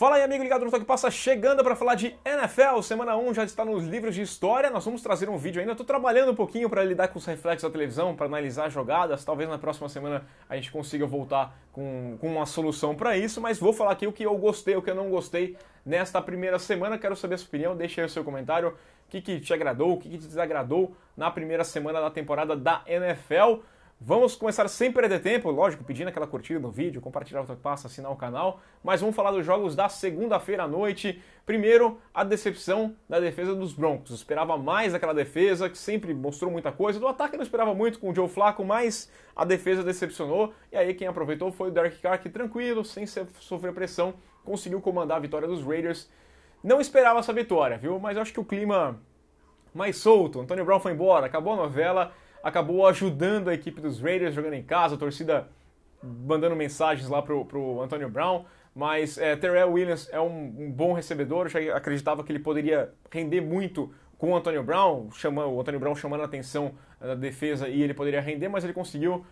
Fala aí, amigo ligado no Toque Passa, chegando para falar de NFL. Semana 1 já está nos livros de história. Nós vamos trazer um vídeo ainda. Estou trabalhando um pouquinho para lidar com os reflexos da televisão, para analisar jogadas. Talvez na próxima semana a gente consiga voltar com, com uma solução para isso. Mas vou falar aqui o que eu gostei, o que eu não gostei nesta primeira semana. Quero saber a sua opinião. Deixe aí o seu comentário. O que, que te agradou, o que, que te desagradou na primeira semana da temporada da NFL. Vamos começar sem perder tempo, lógico, pedindo aquela curtida no vídeo, compartilhar o que passa, assinar o canal, mas vamos falar dos jogos da segunda-feira à noite. Primeiro, a decepção da defesa dos Broncos. Esperava mais aquela defesa, que sempre mostrou muita coisa. Do ataque não esperava muito com o Joe Flacco, mas a defesa decepcionou. E aí quem aproveitou foi o Derek Carr, que tranquilo, sem sofrer pressão, conseguiu comandar a vitória dos Raiders. Não esperava essa vitória, viu? Mas eu acho que o clima mais solto. Antônio Brown foi embora, acabou a novela acabou ajudando a equipe dos Raiders jogando em casa, a torcida mandando mensagens lá pro, pro Antonio Brown. Mas é, Terrell Williams é um, um bom recebedor, eu já acreditava que ele poderia render muito com o Antonio Brown, chama, o Antonio Brown chamando a atenção é, da defesa e ele poderia render, mas ele conseguiu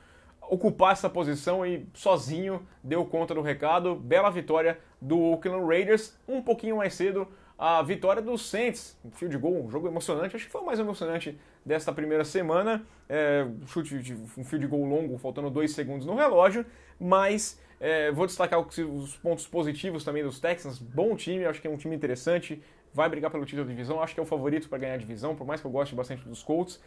ocupar essa posição e sozinho deu conta do recado. Bela vitória do Oakland Raiders, um pouquinho mais cedo a vitória dos Saints, um field goal um jogo emocionante, acho que foi o mais emocionante desta primeira semana, é, chute de um field goal longo, faltando dois segundos no relógio, mas é, vou destacar os pontos positivos também dos Texans, bom time, acho que é um time interessante, vai brigar pelo título de divisão, acho que é o favorito para ganhar a divisão, por mais que eu goste bastante dos Colts.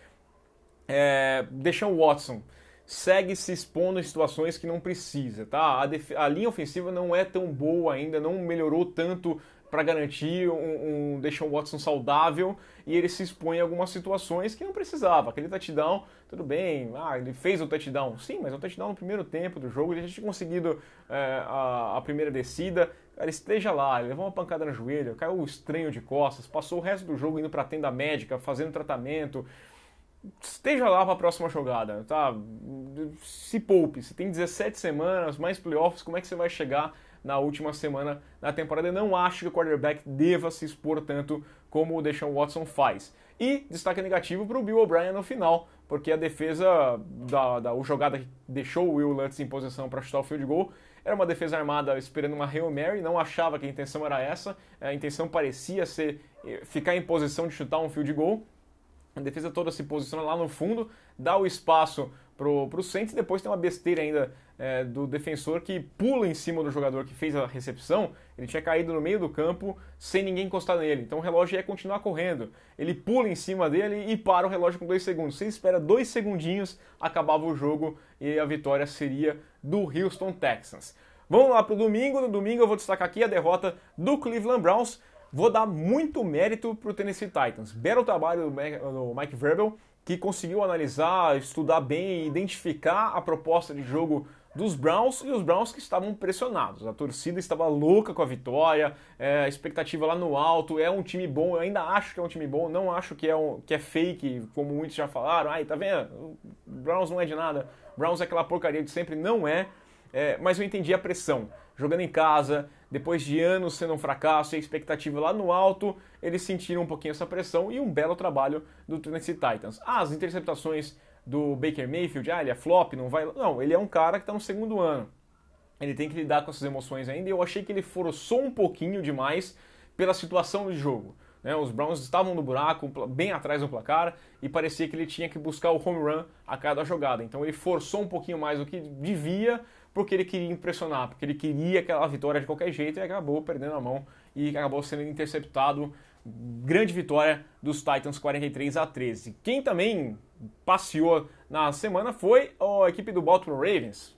É, Deixão Watson segue se expondo em situações que não precisa, tá? A, a linha ofensiva não é tão boa ainda, não melhorou tanto para garantir um, um deixar o Watson saudável e ele se expõe a algumas situações que não precisava. Aquele touchdown, tudo bem, ah, ele fez o touchdown, sim, mas o é um touchdown no primeiro tempo do jogo, ele já tinha conseguido é, a, a, primeira descida, cara, esteja lá, ele levou uma pancada no joelho, caiu estranho de costas, passou o resto do jogo indo para a tenda médica, fazendo tratamento, esteja lá para a próxima jogada, tá? Se poupe, se tem 17 semanas, mais playoffs, como é que você vai chegar na última semana da temporada. Eu não acho que o quarterback deva se expor tanto como o Deshaun Watson faz. E destaque negativo para o Bill O'Brien no final, porque a defesa da, da o jogada que deixou o Will Lutz em posição para chutar o field goal era uma defesa armada esperando uma Hail Mary, não achava que a intenção era essa, a intenção parecia ser eh, ficar em posição de chutar um field goal. A defesa toda se posiciona lá no fundo, dá o espaço pro, pro Saints. Depois tem uma besteira ainda é, do defensor que pula em cima do jogador que fez a recepção. Ele tinha caído no meio do campo sem ninguém encostar nele. Então o relógio ia continuar correndo. Ele pula em cima dele e para o relógio com dois segundos. Você espera dois segundinhos, acabava o jogo e a vitória seria do Houston Texans. Vamos lá pro domingo. No domingo eu vou destacar aqui a derrota do Cleveland Browns. Vou dar muito mérito para o Tennessee Titans. Belo trabalho do Mike Verbel que conseguiu analisar, estudar bem e identificar a proposta de jogo dos Browns e os Browns que estavam pressionados. A torcida estava louca com a vitória, é, a expectativa lá no alto. É um time bom, eu ainda acho que é um time bom, não acho que é, um, que é fake, como muitos já falaram. Ai, tá vendo? O Browns não é de nada, o Browns é aquela porcaria de sempre, não é. é mas eu entendi a pressão. Jogando em casa, depois de anos sendo um fracasso e a expectativa lá no alto, eles sentiram um pouquinho essa pressão e um belo trabalho do Tennessee Titans. Ah, as interceptações do Baker Mayfield, ah, ele é flop, não vai. Não, ele é um cara que está no segundo ano. Ele tem que lidar com essas emoções ainda. Eu achei que ele forçou um pouquinho demais pela situação do jogo. Né, os Browns estavam no buraco, bem atrás do placar, e parecia que ele tinha que buscar o home run a cada jogada. Então ele forçou um pouquinho mais do que devia, porque ele queria impressionar, porque ele queria aquela vitória de qualquer jeito e acabou perdendo a mão e acabou sendo interceptado. Grande vitória dos Titans 43 a 13. Quem também passeou na semana foi a equipe do Baltimore Ravens.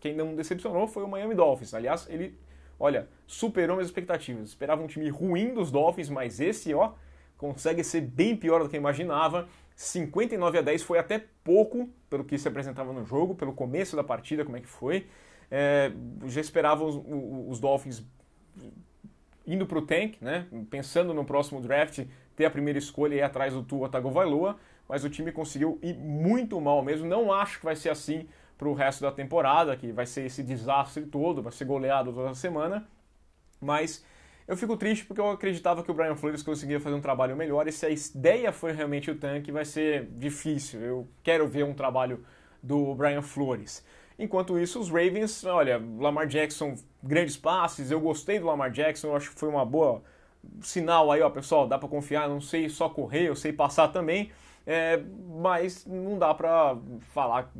Quem não decepcionou foi o Miami Dolphins. Aliás, ele, olha, superou minhas expectativas. Esperava um time ruim dos Dolphins, mas esse, ó, consegue ser bem pior do que eu imaginava. 59 a 10 foi até pouco pelo que se apresentava no jogo, pelo começo da partida, como é que foi. É, já esperavam os, os Dolphins indo para o tank, né? pensando no próximo draft, ter a primeira escolha e ir atrás do Tua Tagovailoa, mas o time conseguiu ir muito mal mesmo. Não acho que vai ser assim para o resto da temporada, que vai ser esse desastre todo, vai ser goleado toda semana, mas eu fico triste porque eu acreditava que o Brian Flores conseguia fazer um trabalho melhor e se a ideia foi realmente o tanque, vai ser difícil. Eu quero ver um trabalho do Brian Flores. Enquanto isso, os Ravens, olha, Lamar Jackson, grandes passes, eu gostei do Lamar Jackson, eu acho que foi uma boa sinal aí, ó, pessoal, dá para confiar, não sei só correr, eu sei passar também, é, mas não dá para falar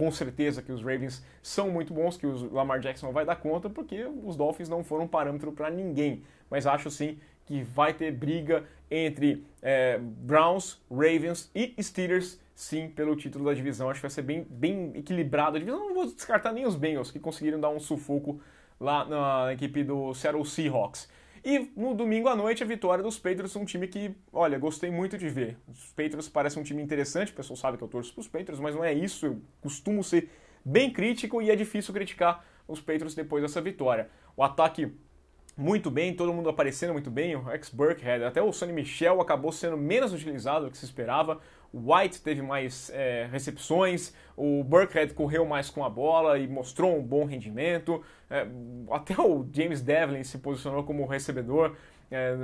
com certeza que os Ravens são muito bons, que o Lamar Jackson não vai dar conta, porque os Dolphins não foram parâmetro para ninguém. Mas acho sim que vai ter briga entre é, Browns, Ravens e Steelers, sim, pelo título da divisão. Acho que vai ser bem, bem equilibrado. A divisão não vou descartar nem os Bengals, que conseguiram dar um sufoco lá na equipe do Seattle Seahawks. E no domingo à noite, a vitória dos Patriots, um time que, olha, gostei muito de ver. Os Patriots parecem um time interessante, o pessoal sabe que eu torço para os Patriots, mas não é isso. Eu costumo ser bem crítico e é difícil criticar os Patriots depois dessa vitória. O ataque muito bem, todo mundo aparecendo muito bem, o ex Burkhead, até o Sonny Michel acabou sendo menos utilizado do que se esperava. O White teve mais é, recepções, o Burkhead correu mais com a bola e mostrou um bom rendimento. É, até o James Devlin se posicionou como recebedor é,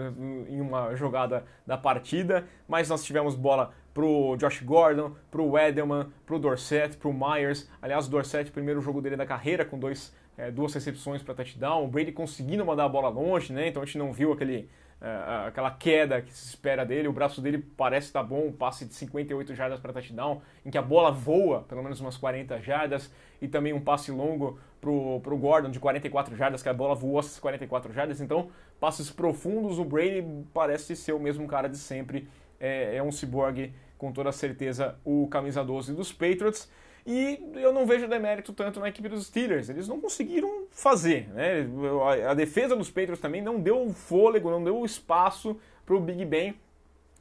em uma jogada da partida, mas nós tivemos bola pro Josh Gordon, pro Edelman, pro Dorset, pro Myers. Aliás, o Dorset, primeiro jogo dele da carreira com dois é, duas recepções para touchdown, o Brady conseguindo mandar a bola longe, né? Então a gente não viu aquele, uh, aquela queda que se espera dele, o braço dele parece estar tá bom, um passe de 58 jardas para touchdown, em que a bola voa pelo menos umas 40 jardas, e também um passe longo para o Gordon de 44 jardas, que a bola voou essas 44 jardas, então passes profundos, o Brady parece ser o mesmo cara de sempre, é, é um cyborg com toda certeza o camisa 12 dos Patriots. E eu não vejo demérito tanto na equipe dos Steelers. Eles não conseguiram fazer. Né? A defesa dos Patriots também não deu fôlego, não deu espaço para o Big Ben.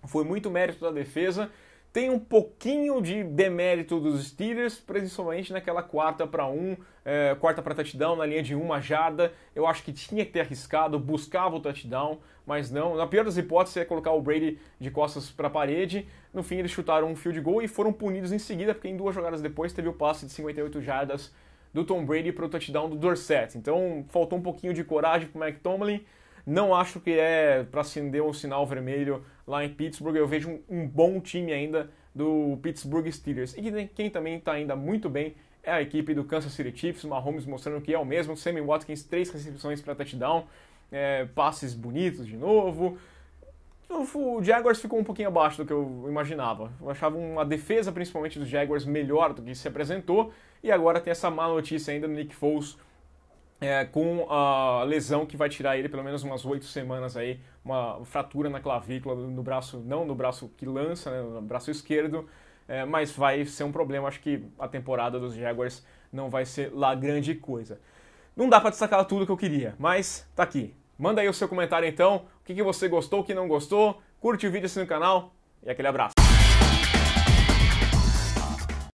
Foi muito mérito da defesa tem um pouquinho de demérito dos Steelers, principalmente naquela quarta para um, é, quarta para touchdown, na linha de uma jarda. Eu acho que tinha que ter arriscado, buscava o touchdown, mas não. Na pior das hipóteses, é colocar o Brady de costas para a parede. No fim, eles chutaram um field goal e foram punidos em seguida, porque em duas jogadas depois teve o passe de 58 jardas do Tom Brady para o touchdown do Dorset. Então, faltou um pouquinho de coragem para o Mike Tomlin. Não acho que é para acender um sinal vermelho lá em Pittsburgh. Eu vejo um, um bom time ainda do Pittsburgh Steelers. E quem também está ainda muito bem é a equipe do Kansas City Chiefs. Mahomes mostrando que é o mesmo. Sammy Watkins, três recepções para touchdown. É, passes bonitos de novo. O Jaguars ficou um pouquinho abaixo do que eu imaginava. Eu achava uma defesa, principalmente dos Jaguars, melhor do que se apresentou. E agora tem essa má notícia ainda no Nick Foles é, com a lesão que vai tirar ele pelo menos umas oito semanas aí, uma fratura na clavícula, no braço, não no braço que lança, né, no braço esquerdo, é, mas vai ser um problema. Acho que a temporada dos Jaguars não vai ser lá grande coisa. Não dá para destacar tudo que eu queria, mas tá aqui. Manda aí o seu comentário então, o que, que você gostou, o que não gostou, curte o vídeo, assina no canal e aquele abraço.